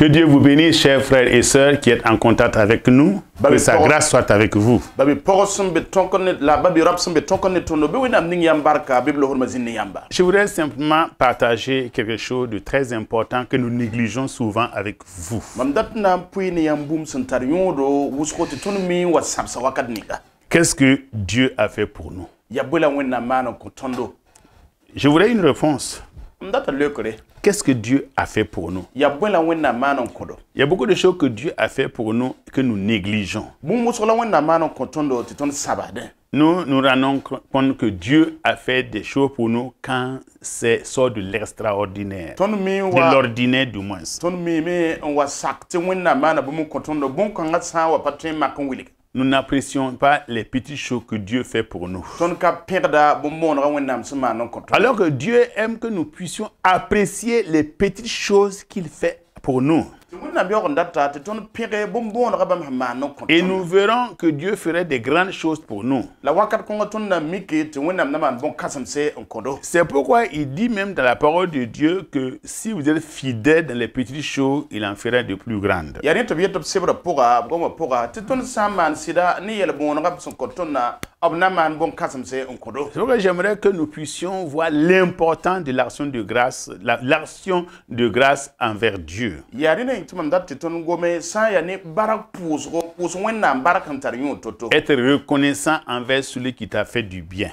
Que Dieu vous bénisse, chers frères et sœurs qui êtes en contact avec nous. Que sa grâce soit avec vous. Je voudrais simplement partager quelque chose de très important que nous négligeons souvent avec vous. Qu'est-ce que Dieu a fait pour nous Je voudrais une réponse. Qu'est-ce que Dieu a fait pour nous Il y a beaucoup de choses que Dieu a fait pour nous que nous négligeons. Nous nous rendons compte que Dieu a fait des choses pour nous quand c'est sort de l'extraordinaire, de l'ordinaire du moins nous n'apprécions pas les petites choses que Dieu fait pour nous. Alors que Dieu aime que nous puissions apprécier les petites choses qu'il fait pour nous. Et nous verrons que Dieu ferait des grandes choses pour nous. C'est pourquoi il dit même dans la parole de Dieu que si vous êtes fidèles dans les petites choses, il en ferait de plus grandes. Donc j'aimerais que nous puissions voir l'importance de l'action de grâce, l'action de grâce envers Dieu. Être reconnaissant envers celui qui t'a fait du bien.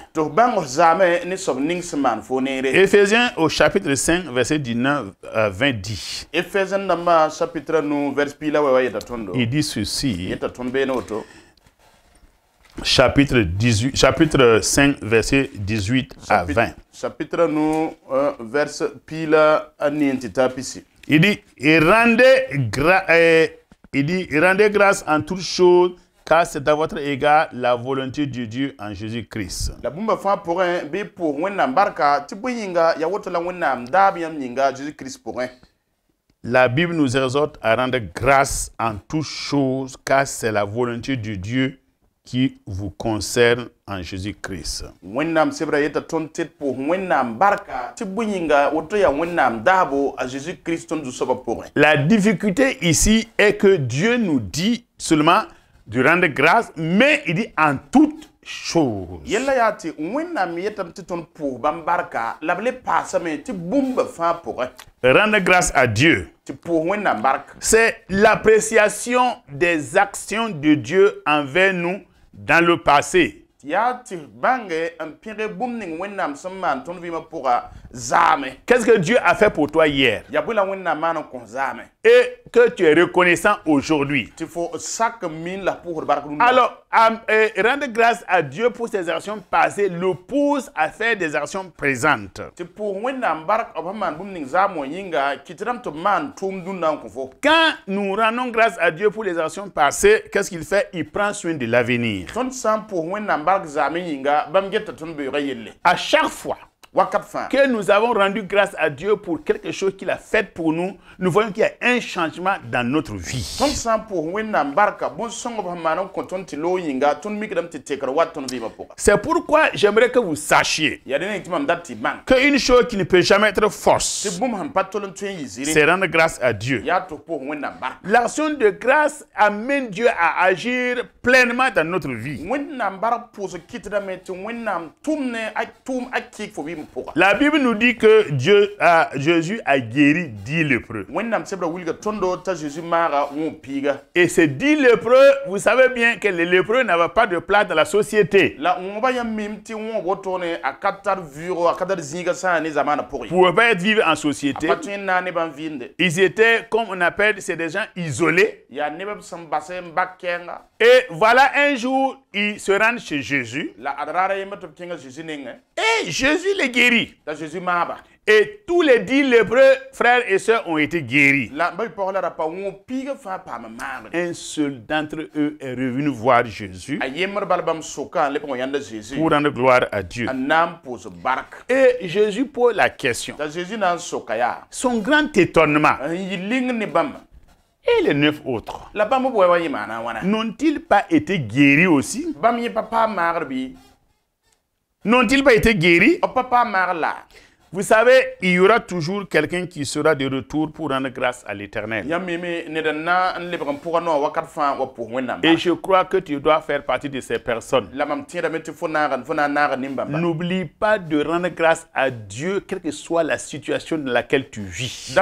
Éphésiens au chapitre 5, verset 19 à 20 dit. Il dit ceci chapitre, 18, chapitre 5, verset 18 à 20. Chapitre nous, euh, verse pila Il dit, il rendez euh, il dit, grâce en toutes choses, car c'est à votre égard la volonté de Dieu en Jésus-Christ. La Bible nous exhorte à rendre grâce en toutes choses, car c'est la volonté de Dieu qui vous concerne en Jésus-Christ. La difficulté ici est que Dieu nous dit seulement de rendre grâce, mais il dit en toute chose Rendre grâce à Dieu. C'est l'appréciation des actions de Dieu envers nous dans le passé, ya tir bãnge n pẽge bũmb ning wẽnnaam sẽn maan tõnd vɩɩmã pʋga zaame qu'est ce que dieu a fait pour toi hier Ya bõe la wẽnnaam maan n kõs zaame et que tu es reconnaissant aujourd'hui Tu faut sak n min la pour bark alors à, euh, rendre grâce à dieu pour ses actions passées le pousse à faire des actions présentes tɩ pour wẽnnaam bark b sẽn maan bũmb ning zaam wã yĩnga kɩ tɩ rãmb tɩ b maan fo quand nous rendons grâce à dieu pour les actions passées qu'est ce qu'il fait il prend soin de l'avenir Ton sã pour pʋʋs bark parc zami Bamgeta bam getta ton be à chaque fois que nous avons rendu grâce à Dieu pour quelque chose qu'il a fait pour nous, nous voyons qu'il y a un changement dans notre vie. C'est pourquoi j'aimerais que vous sachiez qu'une chose qui ne peut jamais être force, c'est rendre grâce à Dieu. L'action de grâce amène Dieu à agir pleinement dans notre vie. La Bible nous dit que Dieu Jésus a guéri dix lépreux. Et ces dix lépreux, vous savez bien que les lépreux n'avaient pas de place dans la société. Ils ne pouvaient pas être vivre en société. Ils étaient, comme on appelle, c'est des gens isolés. Et voilà un jour, ils se rendent chez Jésus. Et Jésus les guérit. Et tous les dix lépreux frères et sœurs ont été guéris. Un seul d'entre eux est revenu voir Jésus pour rendre gloire à Dieu. Et Jésus pose la question. Son grand étonnement et les neuf autres n'ont-ils pas été guéris aussi N'ont-ils pas été guéris oh, Vous savez, il y aura toujours quelqu'un qui sera de retour pour rendre grâce à l'Éternel. Et je crois que tu dois faire partie de ces personnes. N'oublie pas de rendre grâce à Dieu, quelle que soit la situation dans laquelle tu vis.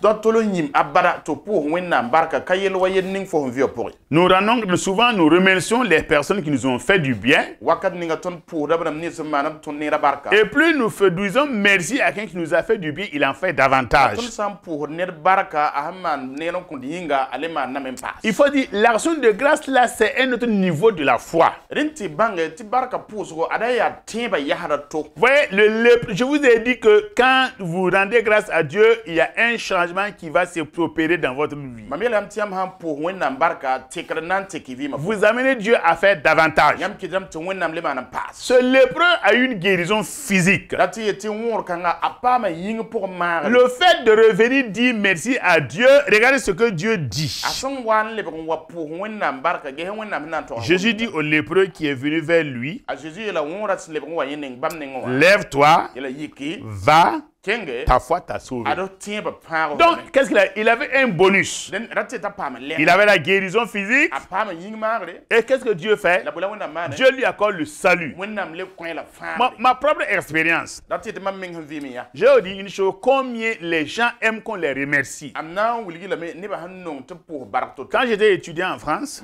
Donc, tout le monde abada to pour barka kayel wayed ning fo vieux pourri. Nous rendons souvent nous remercions les personnes qui nous ont fait du bien. Wakat ninga ton pour dabram ni manam ton nera barka. Et plus nous faisons merci à quelqu'un qui nous a fait du bien, il en fait davantage. Ton sam pour ner barka ahman neron kundinga alema na même pas. Il faut dire l'action de grâce là c'est un autre niveau de la foi. Rinti bang ti barka pouso adaya timba yahara to. Voyez le lèpre, je vous ai dit que quand vous rendez grâce à Dieu, il y a un changement qui va se propérer dans votre vie. Hein, Vous amenez Dieu à faire davantage. Ce lépreux a une guérison physique. Le fait de revenir dire merci à Dieu, regardez ce que Dieu dit. Jésus dit au lépreux qui est venu vers lui, lève-toi, va, ta foi t'a sauvé. Donc, qu'est-ce qu'il Il avait un bonus. Il avait la guérison physique. Et qu'est-ce que Dieu fait Dieu lui accorde le salut. Ma, propre expérience. je dis une chose combien les gens aiment qu'on les remercie. Quand j'étais étudiant en France,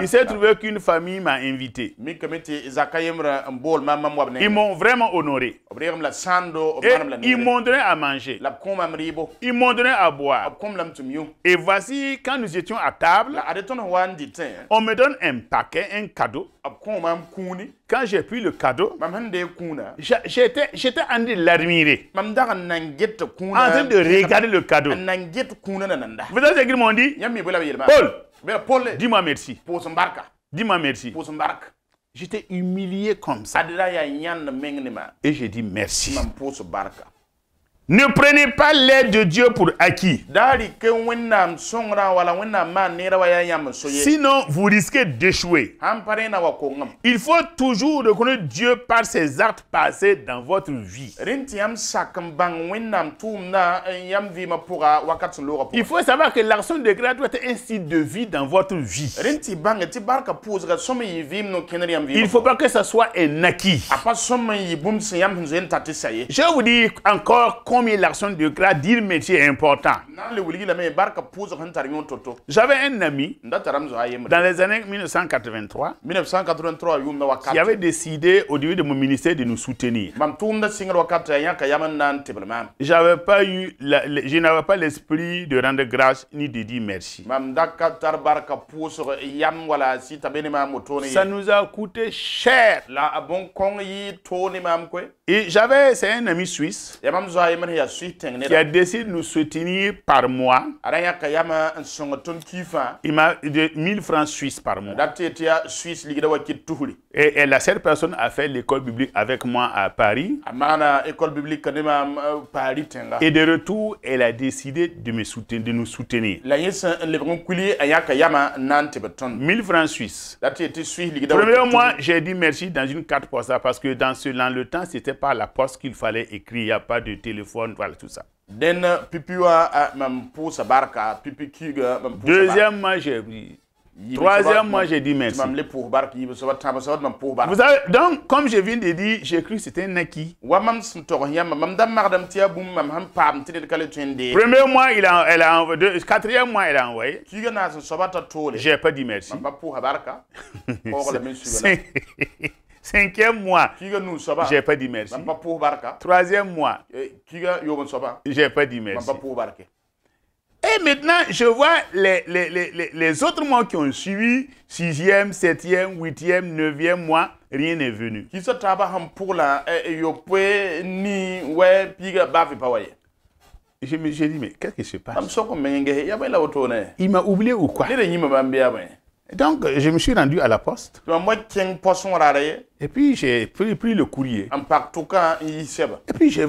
il s'est trouvé qu'une famille m'a invité. Ils m'ont vraiment honoré. Et ils m'ont donné à manger. Ils m'ont donné à boire. Et voici, quand nous étions à table, on me donne un paquet, un cadeau. Quand j'ai pris le cadeau, j'étais, en train de l'admirer. En train de regarder le cadeau. Vous savez ce qu'ils m'ont dit Paul, dis-moi merci. Dis-moi merci. J'étais humilié comme ça. Et j'ai dit merci. Ne prenez pas l'aide de Dieu pour acquis. Sinon, vous risquez d'échouer. Il faut toujours reconnaître Dieu par ses actes passés dans votre vie. Eh, Il faut savoir que l'action de grâce est un style de vie dans votre vie. Il ne faut pas que ce soit un acquis. Je vous dis encore comme l'action de grâce, dire métier important. J'avais un ami dans les années 1983. 1983 qui avait décidé au début de mon ministère de nous soutenir. J'avais pas eu je n'avais pas l'esprit de rendre grâce ni de dire merci. Ça nous a coûté cher. Et j'avais, c'est un ami suisse qui a décidé de nous soutenir par mois, il m'a 1000 francs suisses par mois. Et, la seule personne a fait l'école publique avec moi à Paris. Euh, et de retour, elle a décidé de, me soutenir, de nous soutenir. 1000 francs suisses. Premier j'ai dit merci dans une carte postale parce que dans ce temps, le temps, c'était pas la poste qu'il fallait écrire. Il n'y a pas de téléphone, voilà tout ça. Euh, Deuxièmement, j'ai Troisième, moi, j'ai dit merci. Vous avez, donc, comme je viens de dire, j'ai cru que c'était un acquis. Premier mois, il a, elle a envoyé. Quatrième mois, elle a envoyé. J'ai pas dit merci. Cinquième mois, j'ai pas dit merci. Troisième mois, eh, j'ai pas dit merci. Et maintenant, je vois les, les, autres mois qui ont suivi, 6e, 7e, 8e, 9e mois, rien n'est venu. Qui se pour la ni Je me suis dit mais qu'est-ce qui se passe Il m'a oublié ou quoi donc, je me suis rendu à la poste. Et puis, j'ai pris, le courrier. Et puis, j'ai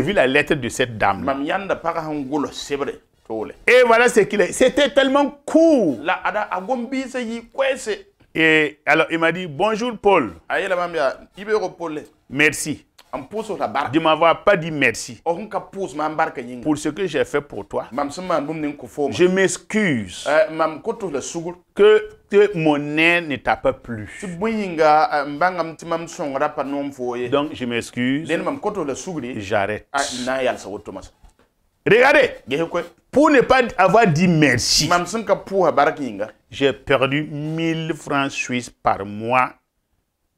vu, la lettre de cette dame. Et voilà ce qu'il est. C'était tellement cool. Et alors, il m'a dit, bonjour Paul. Merci de m'avoir pas dit merci oh, pour ce que j'ai fait pour toi. Je m'excuse euh, que, que mon air ne t'a plus euh, Donc je m'excuse. J'arrête. Regardez, pour ne pas avoir dit merci, j'ai perdu 1000 francs suisses par mois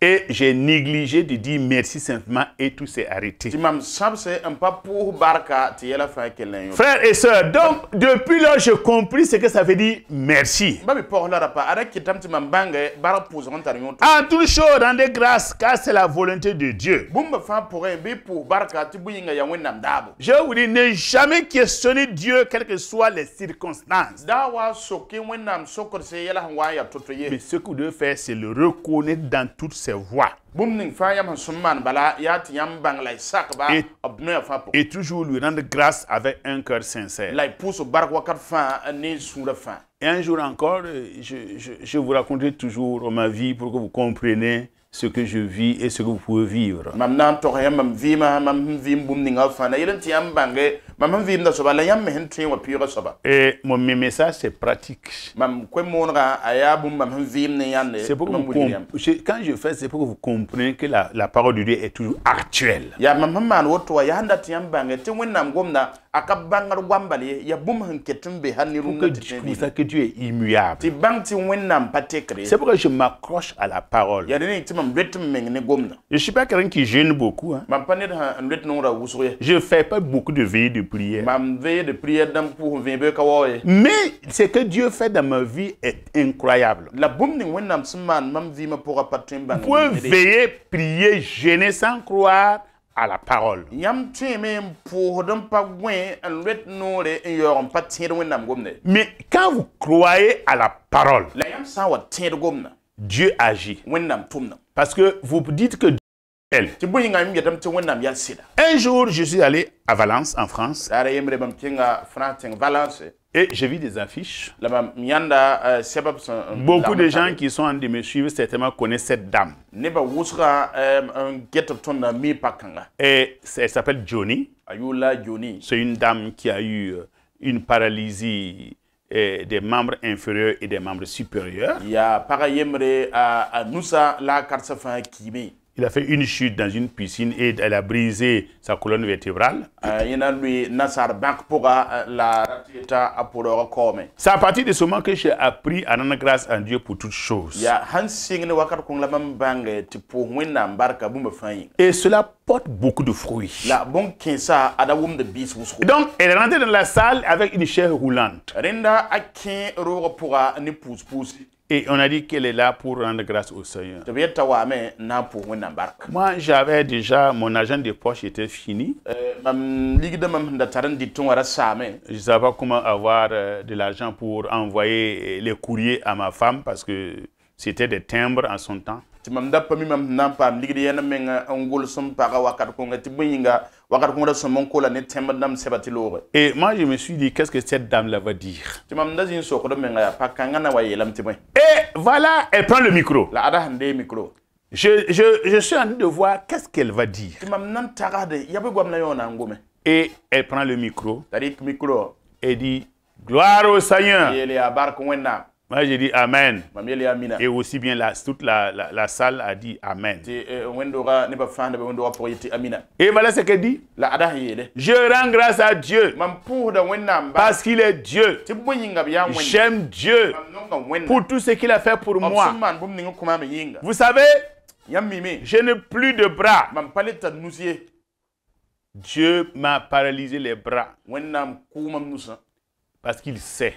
Et j'ai négligé de dire merci simplement et tout s'est arrêté. Frères et sœurs, donc depuis là, j'ai compris ce que ça veut dire merci. En tout chose, rendez grâce car c'est la volonté de Dieu. Je vous dis, ne jamais questionner Dieu, quelles que soient les circonstances. Mais ce faire, c'est le reconnaître dans toutes ses voix. Et, toujours lui rendre grâce avec un cœur sincère. Et un jour encore, je, je vous raconterai toujours ma vie pour que vous compreniez ce que je vis et ce que vous pouvez vivre. Et mon message, c'est pratique. quand je fais, c'est pour que vous compreniez que la, la parole de Dieu est toujours actuelle aka bangar gwambale ya bum hanketum be hanni pour que Dieu est immuable ti bang ti wennam patekre c'est pourquoi je m'accroche à la parole ya ne ti mam retum meng ne gomna je suis pas quelqu'un qui gêne beaucoup hein mam panet han ret non ra je fais pas beaucoup de veillées de prière mam veille de prière dam pour vembe ka mais ce que Dieu fait dans ma vie est incroyable la bum ni wennam sman mam vi ma pour patem bang pour veiller prier gêner sans croire à la parole. Mais quand vous croyez à la parole, Dieu agit. Parce que vous dites que Dieu Un jour, je suis allé à Valence, en France. Et j'ai vu des affiches. Euh, euh, Beaucoup de gens qui sont en train de me suivre certainement connaissent cette dame. Euh, et elle s'appelle Johnny. C'est une dame qui a eu une paralysie des membres inférieurs et des membres supérieurs. Il y a il a fait une chute dans une piscine et elle a brisé sa colonne vertébrale. Euh, euh, C'est à partir de ce moment que j'ai appris à donner grâce à Dieu pour toutes choses. Et cela porte beaucoup de fruits. Donc, elle est rentrée dans la salle avec une chaise roulante. Et on a dit qu'elle est là pour rendre grâce au Seigneur. Moi, j'avais déjà, mon agent de poche était fini. Euh, Je savais comment avoir euh, de l'argent pour envoyer euh, les courriers à ma femme parce que c'était des timbres en son temps. Et moi, je me suis dit, qu'est-ce que cette dame-là va dire Et voilà, elle prend le micro. Je, je, suis en train de voir qu'est-ce qu'elle va dire. Et elle prend le micro. Et dit, gloire au Seigneur. Moi, j'ai dit Amen. Et aussi bien toute la, la, salle a dit Amen. Euh, Et voilà ce qu'elle dit. Je rends grâce à Dieu parce qu'il est Dieu. J'aime Dieu pour tout ce qu'il a fait pour moi. Vous savez, je n'ai plus de bras. Dieu m'a paralysé les bras parce qu'il sait.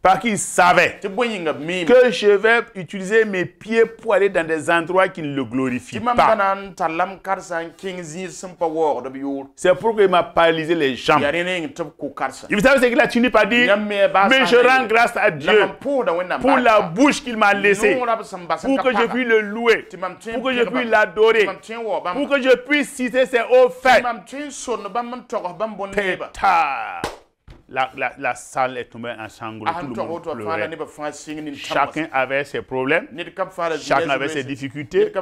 Parce qu'il savait que je vais utiliser mes pieds pour aller dans des endroits qui ne le glorifient pas. C'est pourquoi il m'a paralysé les jambes. Et vous savez ce qu'il a fini Mais je rends grâce à Dieu pour la bouche qu'il m'a laissée, pour que je puisse le louer, pour que je puisse l'adorer, pour que je puisse citer ses hauts faits la, salle est tombée en sanglots. Ah, tout le monde oh, Chacun avait ses problèmes, chacun avait ses difficultés,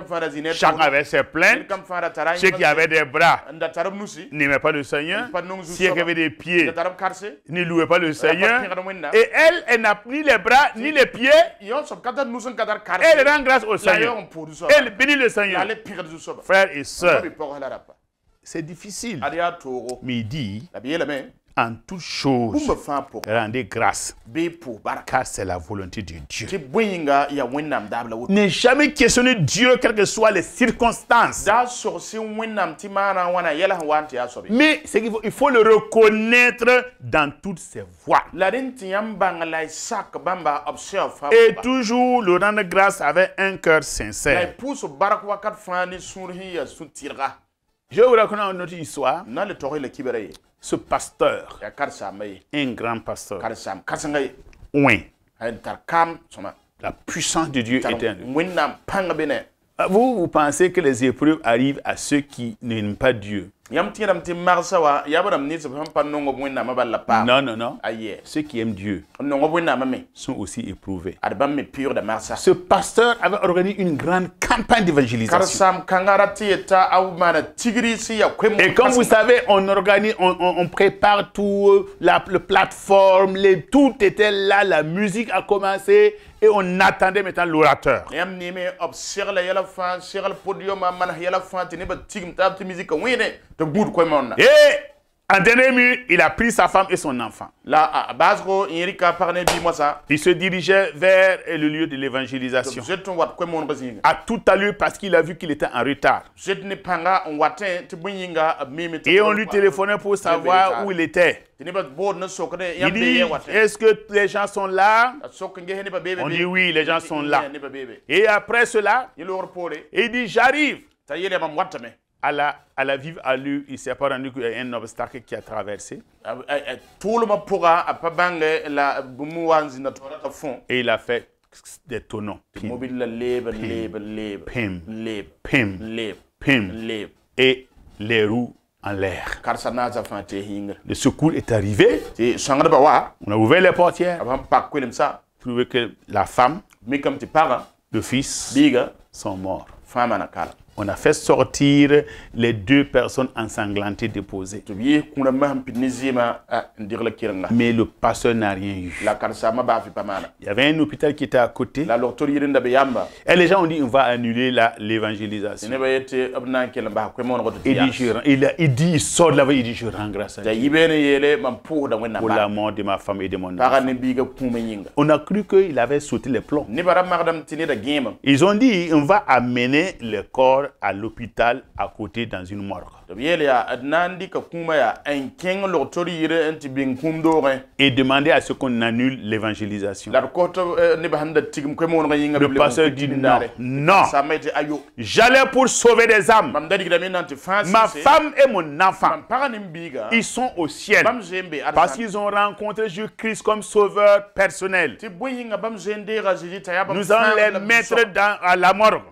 chacun avait ses plaintes. Ceux qui avaient des bras n'aimaient pas le Seigneur, ceux qui avaient des pieds ne louaient pas le Seigneur. Et elle, elle n'a ni les bras ni les pieds. Elle rend grâce au Seigneur. Elle bénit le Seigneur. Frères et sœurs, c'est difficile. Mais il dit en toutes choses, rendez grâce, car c'est la volonté de Dieu. Ne jamais questionner Dieu, quelles que soient les circonstances. Mais qu'il il faut le reconnaître dans toutes ses voies. Et toujours le rendre grâce avec un cœur sincère. Je vous raconte une autre histoire. Ce pasteur, un grand pasteur, oui, la puissance de Dieu éternelle. Vous, vous pensez que les épreuves arrivent à ceux qui n'aiment pas Dieu. Non, non, non. Ah, ceux qui aiment Dieu sont aussi éprouvés. Ce pasteur avait organisé une grande campagne d'évangélisation. Et comme vous savez, on organise, on, prépare tout, euh, la, plateforme, les, tout était là, la musique a commencé et on attendait maintenant l'orateur. Et en dernier lieu, il a pris sa femme et son enfant. Il se dirigeait vers le lieu de l'évangélisation. À tout à parce qu'il a vu qu'il était en retard. Et on lui téléphonait pour savoir où il était. Il dit, est-ce que les gens sont là ah, On dit oui, les gens sont là. Et après cela, il dit, j'arrive à la, à la vive allure, il s'est pas rendu qu'il y a un obstacle qui a traversé. Et il a fait des tonneaux. et les roues en l'air. Le secours est arrivé. On a ouvert les portières. Trouvé que la femme, le fils, sont morts on a fait sortir les deux personnes ensanglantées déposées. Mais le pasteur n'a rien eu. Il y avait un hôpital qui était à côté. Et les gens ont dit on va annuler l'évangélisation. Bah, il, dit, il sort de la voie, il dit je rends grâce à Dieu. Pour la mort de ma femme et de mon enfant. On a cru qu'il avait sauté les plombs. Ils ont dit on va amener le corps à l'hôpital à côté dans une morgue. Et demander à ce qu'on annule l'évangélisation. Eh, Le pasteur dit non. Non. J'allais pour sauver des âmes. Ma eh. femme et mon enfant, ils sont au ciel parce qu'ils ont rencontré Jésus-Christ comme sauveur personnel. Nous allons les mettre dans, à la morgue.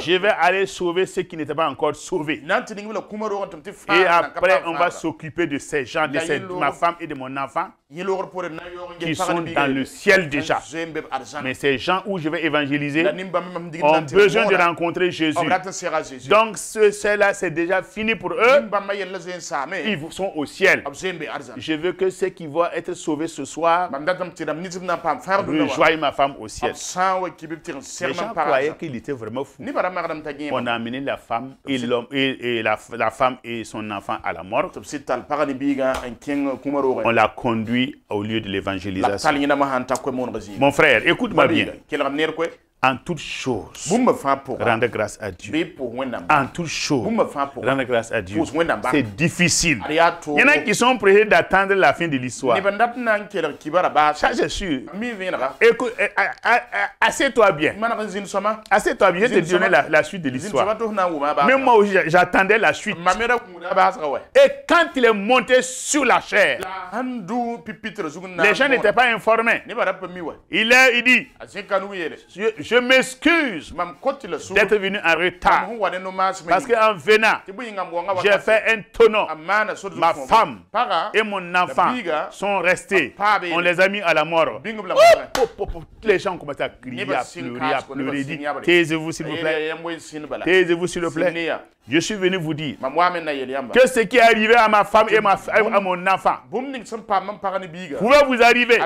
Je vais aller sauver ceux qui n'étaient pas encore sauvés. Et après, on va s'occuper de ces gens, de, ma femme et de mon enfant, qui sont dans le ciel déjà. Mais ces gens où je vais évangéliser ont besoin de rencontrer Jésus. Donc, ceux-là, c'est déjà fini pour eux. Ils sont au ciel. Ah, je veux que ceux qui vont être sauvés ce soir rejoignent ma femme au ciel. Les gens croyaient qu'il vraiment On a amené la femme et, l'homme, et, la, la, femme et son enfant à la mort. On l'a conduit au lieu de l'évangélisation. Mon frère, écoute-moi bien. En toutes choses, rendez grâce à Dieu. En toutes choses, rendez grâce à Dieu. C'est difficile. Il y en a qui sont prêts d'attendre la fin de l'histoire. Ça, c'est sûr. Eh, eh, eh, assez-toi bien. Assez-toi bien, je te donner la, la, suite de l'histoire. Hein, Même moi, j'attendais la suite. Et quand il est monté sur la chair, les gens n'étaient pas informés. Il, est, dit, je m'excuse d'être venu en retard. Parce qu'en venant, j'ai fait un tonneau. Ma femme et mon enfant sont restés. On les a mis à la mort. Oh, oh, oh, les gens ont commencé à crier, à pleurer, à Taisez-vous s'il vous plaît. Taisez-vous s'il vous plaît. Je suis venu vous dire bah. que ce qui est arrivé à ma femme et à mon enfant pouvait vous arriver.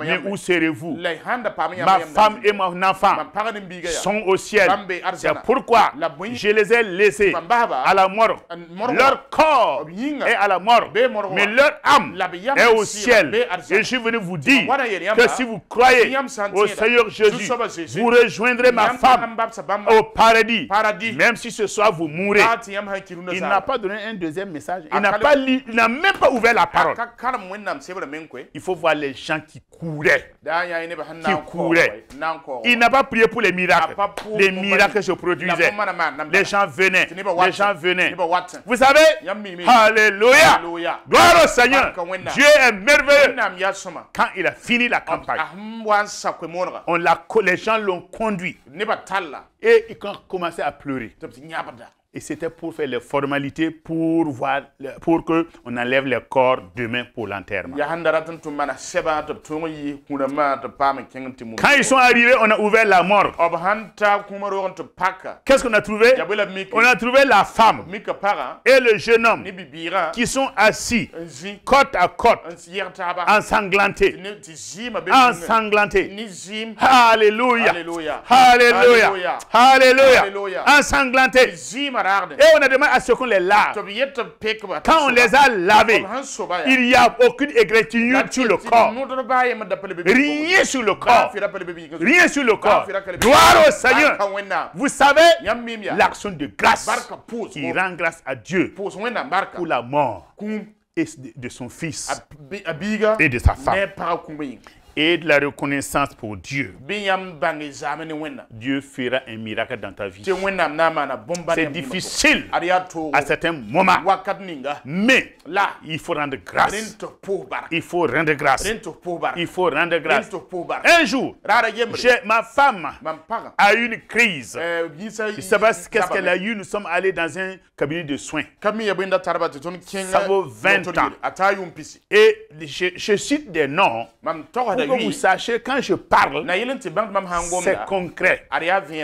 Mais où serez-vous Ma femme et mon enfant sont au ciel. C'est pourquoi je les ai laissés bah. à la mort. Leur bah. corps est à la mort, mais leur âme est au ciel. Et je suis venu vous dire que si vous croyez au Seigneur Jésus, vous rejoindrez ma femme au paradis, même si ce soit vous mourrez. Il n'a pas donné un deuxième message. Il n'a même ah, pas ouvert la parole. Il faut voir les gens qui couraient. couraient. Il n'a pas prié pour les miracles. Les miracles se produisaient. Les gens venaient. Les gens venaient. Vous savez, Alléluia. Gloire au Seigneur. Dieu est merveilleux. Quand il a fini la campagne, ah, on les gens l'ont conduit. Et ils ont commencé à pleurer. Et c'était pour faire les formalités pour, voir, pour qu'on enlève le corps demain pour l'enterrement. Quand ils sont arrivés, on a ouvert la mort. Qu'est-ce qu'on a trouvé On a trouvé la femme et le jeune homme qui sont assis côte à côte, ensanglantés. Ensanglantés. Alléluia. Alléluia. Alléluia. Ensanglantés. Et on a demandé à ce qu'on les lave. Bah, Quand on les a lavés, hein. il n'y a aucune égratignure sur le corps. Rien sur le bah, corps. Rien sur le bah, corps. Gloire au Seigneur. Vous savez, l'action de grâce qui rend grâce à Dieu pour la mort de son fils et de sa femme et de la reconnaissance pour Dieu, Dieu fera un miracle dans ta vie. C'est difficile à certains moments. Mais là, il faut rendre grâce. Il faut rendre grâce. Il faut rendre grâce. Un jour, ma femme a eu une crise. Euh, je ne ce qu'elle a eu. Nous sommes allés dans un cabinet de soins. Ça vaut 20 ans. Et je, je cite des noms que vous sachiez, quand je parle, c'est concret.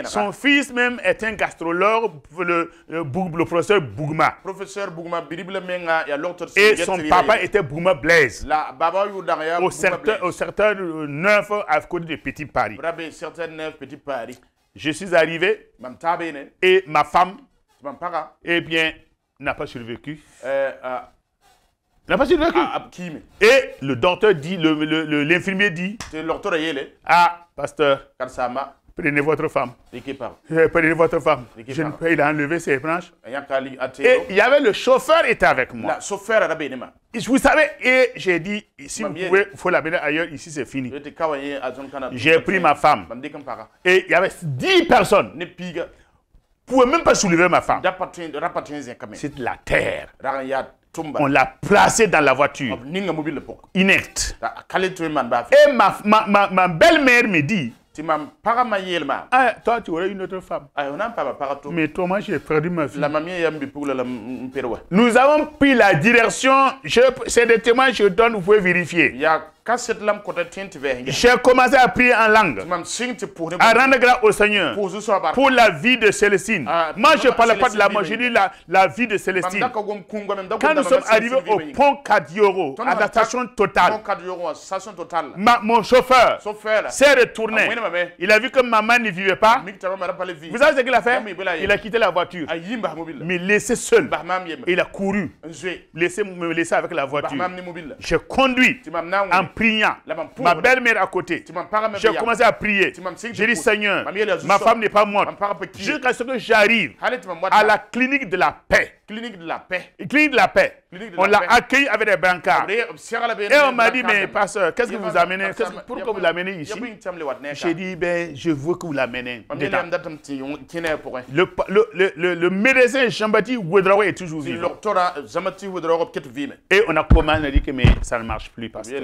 Son fils même est un gastrologue, le, le, professeur Bougma. Professeur Bougma, Et son papa était Bougma Blaise. Au certain au secteur à côté de Petit Paris. Je suis arrivé et ma femme, eh bien, n'a pas survécu. Euh, euh, ah, et le docteur dit, l'infirmier dit. Ah, pasteur. Prenez votre femme. Prenez votre femme. il a enlevé ses branches. Et il y avait le chauffeur était avec moi. Vous savez, et j'ai dit, si vous pouvez, il faut l'amener ailleurs, ici c'est fini. J'ai pris ma femme. Et il y avait 10 personnes. Ne pouvez même pas soulever ma femme. C'est la terre on l'a placé dans la voiture, inerte. Et ma, belle-mère me dit, ah, toi, tu aurais une autre femme. Ah, Mais toi, moi, j'ai perdu ma fille. Nous avons pris la direction, c'est des témoins, je donne, vous pouvez vérifier. J'ai commencé à prier en langue, à rendre grâce au Seigneur pour la vie de Célestine. Ah, Moi, je ne parle pas de la mort, je dis la, vie de Célestine. Quand nous sommes arrivés au pont Cadioro, à la station totale, mon chauffeur s'est retourné. Ah, Il a vu que maman ne vivait pas. Vous savez ce qu'il a fait Il a quitté la voiture, ah, mais laissé seul. Bah, Il a couru, laissé, me laissé avec la bah, voiture. J'ai conduit en priant. Ma belle-mère à côté. J'ai commencé à prier. J'ai dit Seigneur, ma femme n'est pas morte. Jusqu'à ce que j'arrive à la clinique de la paix. Clinique de la paix. Clinique de la paix. on l'a accueilli avec des brancards. Et on m'a dit, mais pasteur, qu'est-ce que vous amenez Pourquoi vous l'amenez ici J'ai dit, ben, je veux que vous l'amenez. Le, médecin Jean-Baptiste est toujours euh, vivant. Et on a commencé à dire que mais ça ne marche plus, pasteur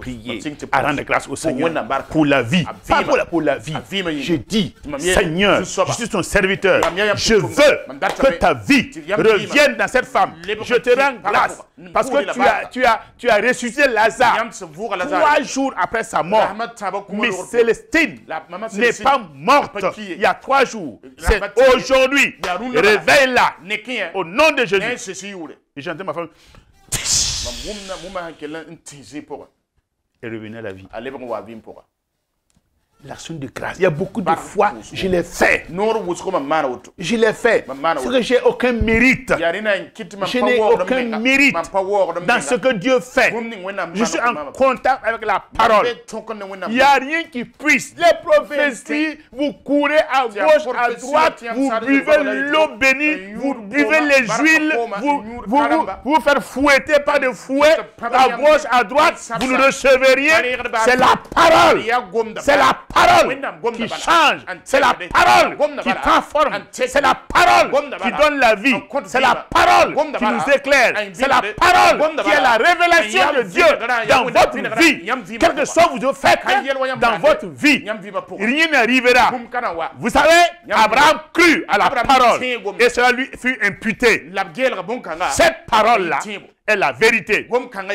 prier, à rendre grâce au Seigneur pour la vie. Pas pour la, pour la vie. Je dis, Seigneur, je suis ton serviteur. Je veux que ta vie revienne dans cette femme. Je te rends grâce parce que tu as, tu as, tu as ressuscité Lazare trois jours après sa mort. Mais Célestine n'est pas morte il y a trois jours. C'est aujourd'hui. Réveille-la au nom de Jésus. Et j'entends ma femme ma mumna Elle la vie l'action de grâce. Il y a beaucoup de fois, je l'ai fait. Je l'ai fait. Parce que j'ai aucun mérite. Je n'ai aucun mérite dans ce que Dieu fait. Je suis en contact avec la parole. Il n'y a rien qui puisse. Les prophéties, vous courez à gauche, à droite, vous buvez l'eau bénie, vous buvez les huiles, vous vous, vous, vous faites fouetter par des fouets, à gauche, à droite, vous ne recevez rien. C'est la parole. C'est la parole parole qui change, c'est la parole qui transforme, c'est la parole qui donne la vie, c'est la parole qui nous éclaire, c'est la parole qui est la révélation de Dieu dans votre vie. Quel que soit vous faites dans votre vie, rien n'arrivera. Vous savez, Abraham crut à la parole et cela lui fut imputé. Cette parole-là, est la vérité.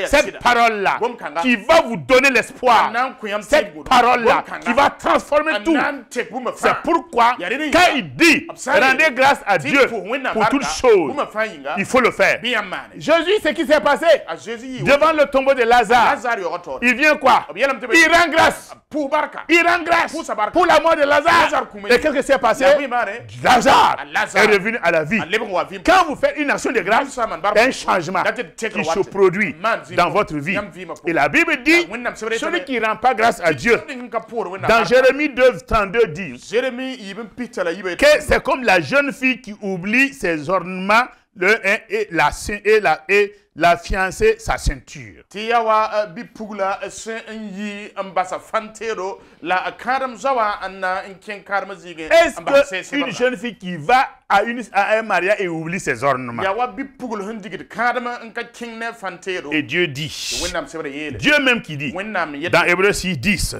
Cette parole-là qui va vous donner l'espoir. Cette parole-là qui va transformer tout. C'est pourquoi, quand il dit rendez grâce à Dieu pour toutes choses, il faut le faire. Jésus, ce qui s'est passé ah, devant le tombeau de Lazare, il vient quoi ah, Il rend grâce. Ah, il rend grâce pour la mort de Lazare. Et qu'est-ce qui s'est passé hein. Lazare est revenu à la vie. Quand vous faites une action de grâce, un changement qui se produit dans votre vie. Et la Bible dit, ah, celui qui ne rend pas grâce à Dieu, dans Jérémie 2, 32 dit, que c'est comme la jeune fille qui oublie ses ornements le et la et la et la fiancée sa ceinture Tiawa euh, bipugla sen euh, yi ambasa fantero la karamzawa zawa anna inken karma est-ce qu'une jeune fille qui va à, une, à un mariage et oublie ses ornements yawa bipugla hundigit karma inka kingne fantero et Dieu dit Dieu même qui dit dans Hébreu 6 10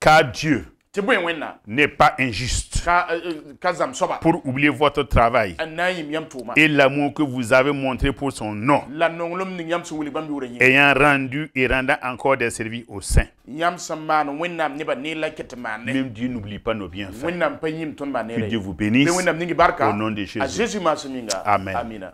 car Dieu Hein, n'est pas injuste euh, euh, pour oublier votre travail et l'amour que vous avez montré pour son nom, ayant rendu et rendant encore des services au sein. Eh. Même Dieu n'oublie pas nos bienfaits. Eh. Que Dieu vous bénisse au nom de Jésus. Amen. Amen.